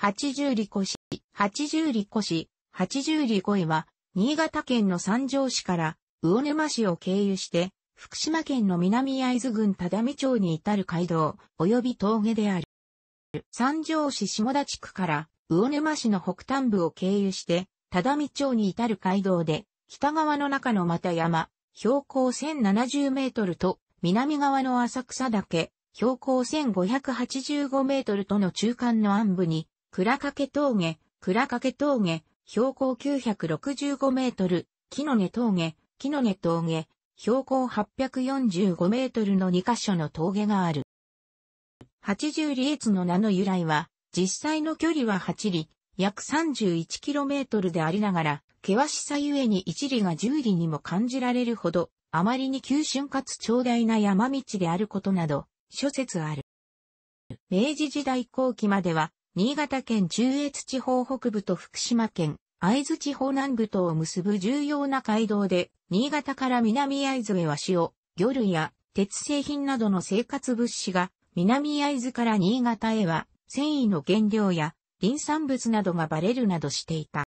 八十里越、八十里越、八十里越は、新潟県の三条市から魚沼市を経由して、福島県の南会津郡只見町に至る街道、及び峠である。三条市下田地区から魚沼市の北端部を経由して、只見町に至る街道で、北側の中のまた山、標高1070メートルと、南側の浅草岳、標高1585メートルとの中間の暗部に、倉掛峠、倉掛峠、標高965メートル、木の根峠、木の根峠、標高845メートルの2カ所の峠がある。80里越の名の由来は、実際の距離は8里、約3 1トルでありながら、険しさゆえに1里が10里にも感じられるほど、あまりに急峻かつ長大な山道であることなど、諸説ある。明治時代後期までは、新潟県中越地方北部と福島県、会津地方南部とを結ぶ重要な街道で、新潟から南会津へは塩、魚類や鉄製品などの生活物資が、南会津から新潟へは、繊維の原料や、林産物などがバレるなどしていた。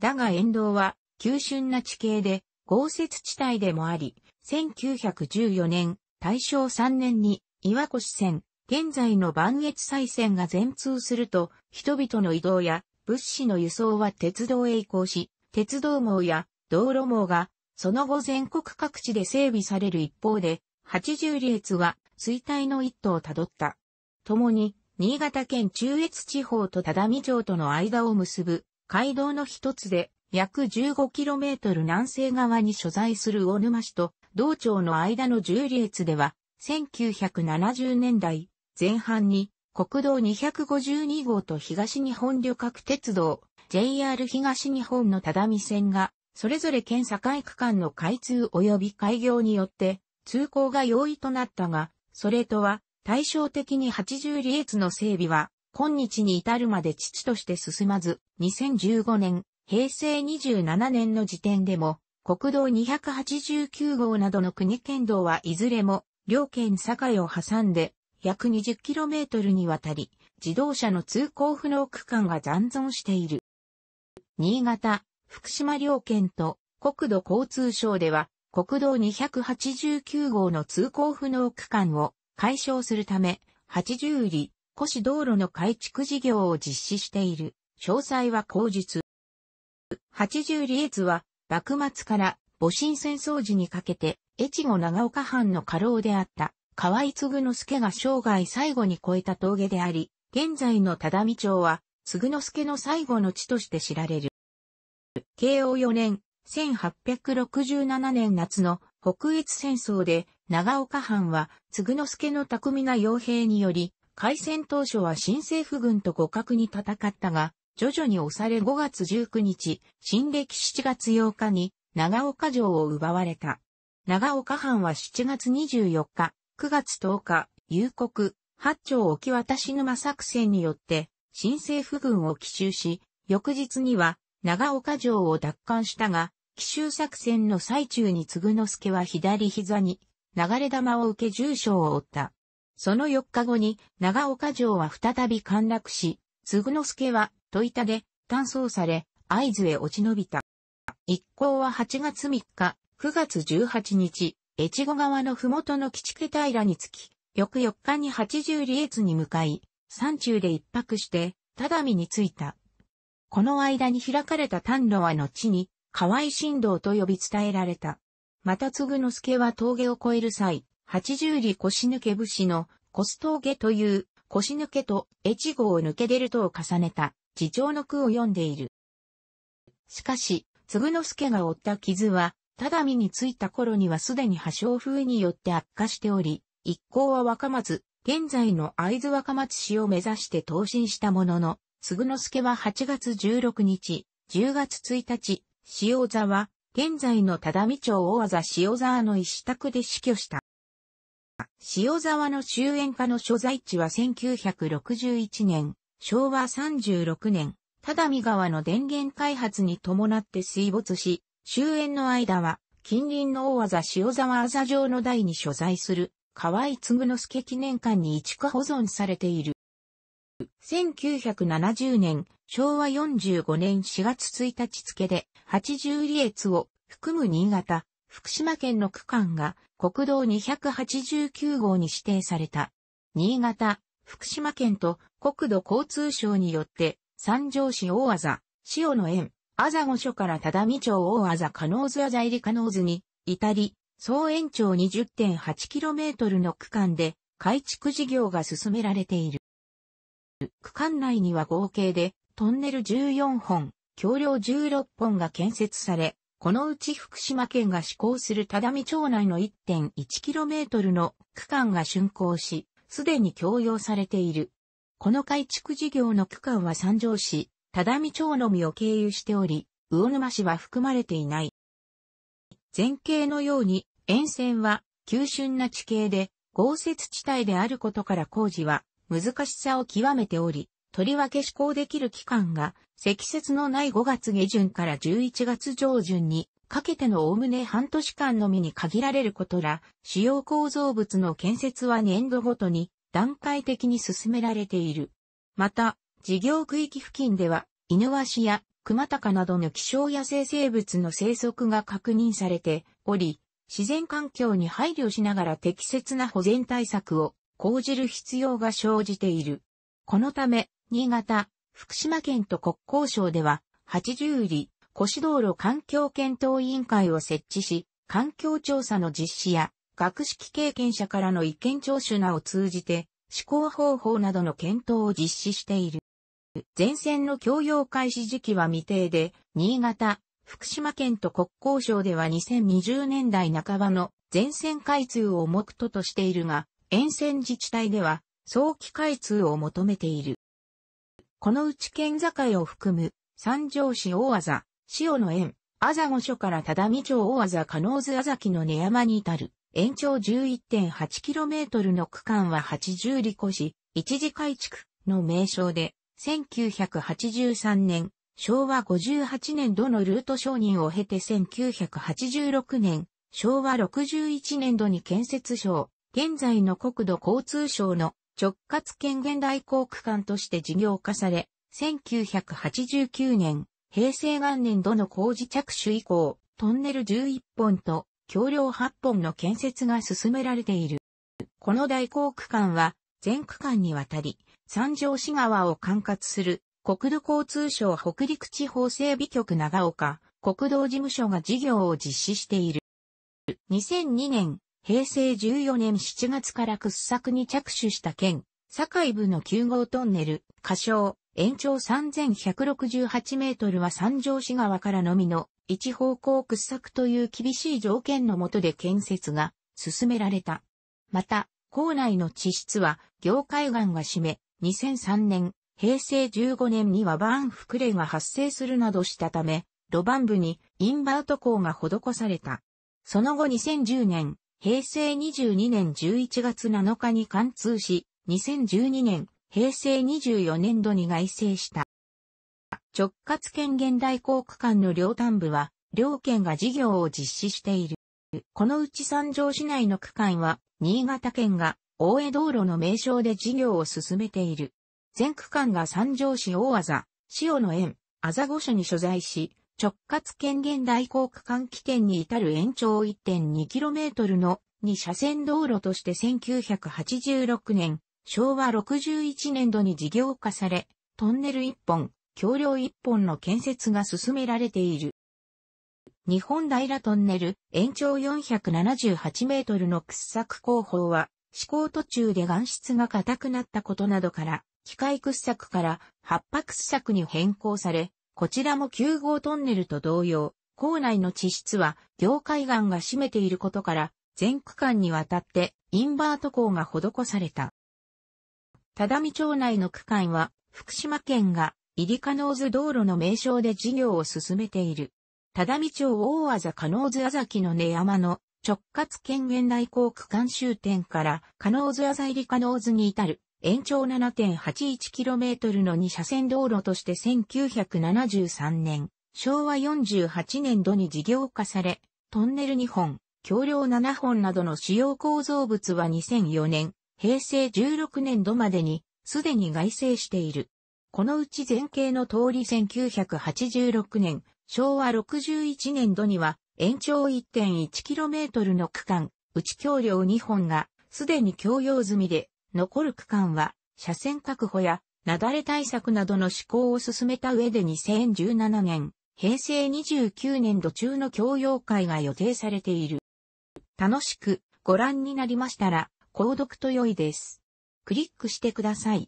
だが沿道は、急峻な地形で、豪雪地帯でもあり、1914年、大正3年に、岩越線、現在の万越再線が全通すると、人々の移動や物資の輸送は鉄道へ移行し、鉄道網や道路網がその後全国各地で整備される一方で、八十列は衰退の一途をたどった。共に、新潟県中越地方と只見町との間を結ぶ街道の一つで、約 15km 南西側に所在する魚沼市と道町の間の十列では、1970年代、前半に国道252号と東日本旅客鉄道 JR 東日本の只見線がそれぞれ県境区間の開通及び開業によって通行が容易となったが、それとは対照的に80里越の整備は今日に至るまで父として進まず、2015年、平成27年の時点でも、国道289号などの国県道はいずれも、両県境を挟んで、約 20km にわたり、自動車の通行不能区間が残存している。新潟、福島両県と国土交通省では、国道289号の通行不能区間を解消するため、80里、古市道路の改築事業を実施している。詳細は後日。80里越は、幕末から戊辰戦争時にかけて、越後長岡藩の家老であった河合継之助が生涯最後に越えた峠であり、現在の只見町は、継之助の最後の地として知られる。慶応4年、1867年夏の北越戦争で長岡藩は、継之助の巧みな傭兵により、開戦当初は新政府軍と互角に戦ったが、徐々に押され5月19日、新暦7月8日に長岡城を奪われた。長岡藩は7月24日、9月10日、夕刻、八丁沖渡し沼作戦によって、新政府軍を奇襲し、翌日には長岡城を奪還したが、奇襲作戦の最中に嗣之助は左膝に流れ玉を受け重傷を負った。その4日後に長岡城は再び陥落し、嗣之助は戸板で単走され、合図へ落ち延びた。一行は8月3日、9月18日、越後川の麓の基地平につき、翌4日に八十里越に向かい、山中で一泊して、只見に着いた。この間に開かれた丹路は後に、河合神道と呼び伝えられた。また継之助は峠を越える際、八十里腰抜け武士の、腰峠という、腰抜けと越後を抜け出るとを重ねた、自重の句を読んでいる。しかし、継之助が負った傷は、ただ身についた頃にはすでに破傷風によって悪化しており、一行は若松、現在の会津若松市を目指して投進したものの、嗣之助は8月16日、10月1日、塩沢、現在の只見町大技塩沢の一宅で死去した。塩沢の終焉家の所在地は1961年、昭和36年、只見川の電源開発に伴って水没し、終焉の間は、近隣の大技塩沢あざ城の台に所在する、河合嗣之助記念館に一区保存されている。1970年、昭和45年4月1日付で、80里越を含む新潟、福島県の区間が国道289号に指定された。新潟、福島県と国土交通省によって、三条市大技、塩の園、アザ御所から只見町大アザカノーズアザ入りカノーズに、至り、総延長 20.8km の区間で改築事業が進められている。区間内には合計でトンネル14本、橋梁16本が建設され、このうち福島県が施行する只見町内の 1.1km の区間が竣工し、すでに供用されている。この改築事業の区間は三条市、只見町のみを経由しており、魚沼市は含まれていない。前景のように、沿線は急峻な地形で、豪雪地帯であることから工事は難しさを極めており、とりわけ施行できる期間が積雪のない5月下旬から11月上旬にかけてのおおむね半年間のみに限られることら、主要構造物の建設は年度ごとに段階的に進められている。また、事業区域付近では、イヌワシやクマタカなどの希少野生生物の生息が確認されており、自然環境に配慮しながら適切な保全対策を講じる必要が生じている。このため、新潟、福島県と国交省では、80里、越道路環境検討委員会を設置し、環境調査の実施や、学識経験者からの意見聴取などを通じて、思行方法などの検討を実施している。前線の供用開始時期は未定で、新潟、福島県と国交省では2020年代半ばの前線開通を目途としているが、沿線自治体では早期開通を求めている。このうち県境を含む三条市大技、塩の園、あざ御所から只見町大技加納津あざきの根山に至る、延長 11.8km の区間は80里越し、一時改築の名称で、1983年、昭和58年度のルート承認を経て1986年、昭和61年度に建設省、現在の国土交通省の直轄権現代航空間として事業化され、1989年、平成元年度の工事着手以降、トンネル11本と橋梁8本の建設が進められている。この大航区間は全区間にわたり三条市川を管轄する国土交通省北陸地方整備局長岡国道事務所が事業を実施している。2002年、平成14年7月から掘削に着手した県、境部の9号トンネル、仮称、延長3168メートルは三条市川からのみの一方向掘削という厳しい条件の下で建設が進められた。また、校内の地質は業界岩が占め、2003年、平成15年にはバーン膨れが発生するなどしたため、路盤部にインバート工が施された。その後2010年、平成22年11月7日に貫通し、2012年、平成24年度に外成した。直轄権現代航区間の両端部は、両県が事業を実施している。このうち三条市内の区間は、新潟県が大江道路の名称で事業を進めている。全区間が三条市大和ざ、塩の園、あざ御所に所在し、直轄権限代行区間起点に至る延長 1.2km の2車線道路として1986年、昭和61年度に事業化され、トンネル1本、橋梁1本の建設が進められている。日本平トンネル延長478メートルの掘削工法は思考途中で岩質が硬くなったことなどから、機械掘削から八白掘削に変更され、こちらも9号トンネルと同様、校内の地質は業界岩が占めていることから、全区間にわたってインバート工が施された。只見町内の区間は、福島県が入りカノーズ道路の名称で事業を進めている。只見町大あざカノーズあざきの根山の直轄県現代港区間終点から、カノーズ朝入りカノーズに至る、延長 7.81km の2車線道路として1973年、昭和48年度に事業化され、トンネル2本、橋梁7本などの主要構造物は2004年、平成16年度までに、すでに外成している。このうち前景の通り1986年、昭和61年度には、延長 1.1km の区間、内橋梁2本がすでに供用済みで、残る区間は車線確保や雪崩対策などの施行を進めた上で2017年、平成29年度中の供用会が予定されている。楽しくご覧になりましたら、購読と良いです。クリックしてください。